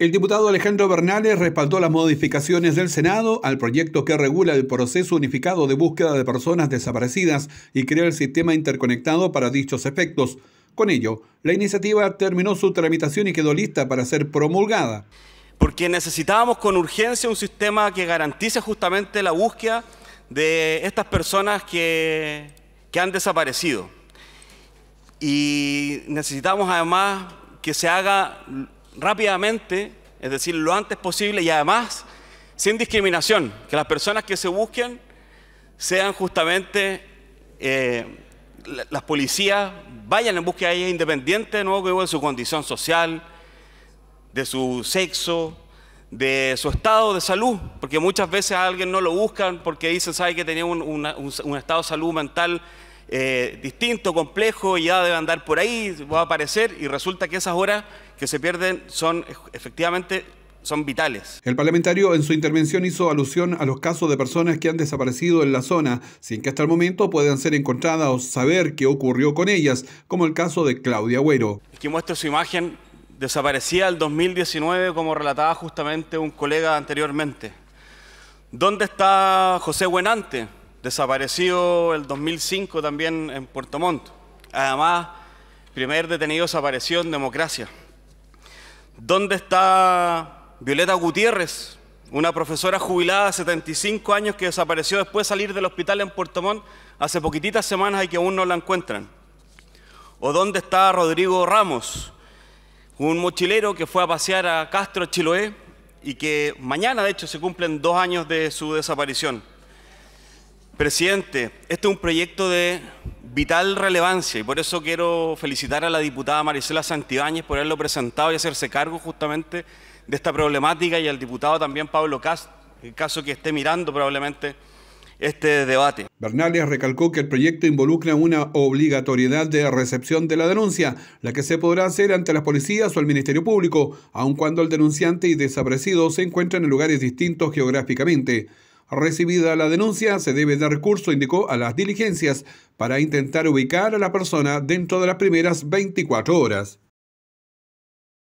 El diputado Alejandro Bernales respaldó las modificaciones del Senado al proyecto que regula el proceso unificado de búsqueda de personas desaparecidas y crea el sistema interconectado para dichos efectos. Con ello, la iniciativa terminó su tramitación y quedó lista para ser promulgada. Porque necesitábamos con urgencia un sistema que garantice justamente la búsqueda de estas personas que, que han desaparecido. Y necesitamos además que se haga rápidamente, es decir, lo antes posible y además sin discriminación, que las personas que se busquen sean justamente eh, las policías, vayan en búsqueda de ellas independiente de, nuevo, de su condición social, de su sexo, de su estado de salud, porque muchas veces a alguien no lo buscan porque dicen, sabe que tenía un, un estado de salud mental eh, distinto, complejo, y ya debe andar por ahí, va a aparecer, y resulta que esas horas que se pierden son efectivamente son vitales. El parlamentario en su intervención hizo alusión a los casos de personas que han desaparecido en la zona, sin que hasta el momento puedan ser encontradas o saber qué ocurrió con ellas, como el caso de Claudia Güero. Aquí muestra su imagen desaparecía el 2019, como relataba justamente un colega anteriormente. ¿Dónde está José Buenante? desapareció el 2005 también en Puerto Montt. Además, primer detenido desapareció en democracia. ¿Dónde está Violeta Gutiérrez, una profesora jubilada de 75 años que desapareció después de salir del hospital en Puerto Montt hace poquititas semanas y que aún no la encuentran? ¿O dónde está Rodrigo Ramos, un mochilero que fue a pasear a Castro, Chiloé, y que mañana, de hecho, se cumplen dos años de su desaparición? Presidente, este es un proyecto de vital relevancia y por eso quiero felicitar a la diputada Marisela Santibáñez por haberlo presentado y hacerse cargo justamente de esta problemática y al diputado también Pablo Cast, en caso que esté mirando probablemente este debate. Bernales recalcó que el proyecto involucra una obligatoriedad de recepción de la denuncia, la que se podrá hacer ante las policías o el Ministerio Público, aun cuando el denunciante y desaparecido se encuentran en lugares distintos geográficamente. Recibida la denuncia, se debe dar curso, indicó, a las diligencias para intentar ubicar a la persona dentro de las primeras 24 horas.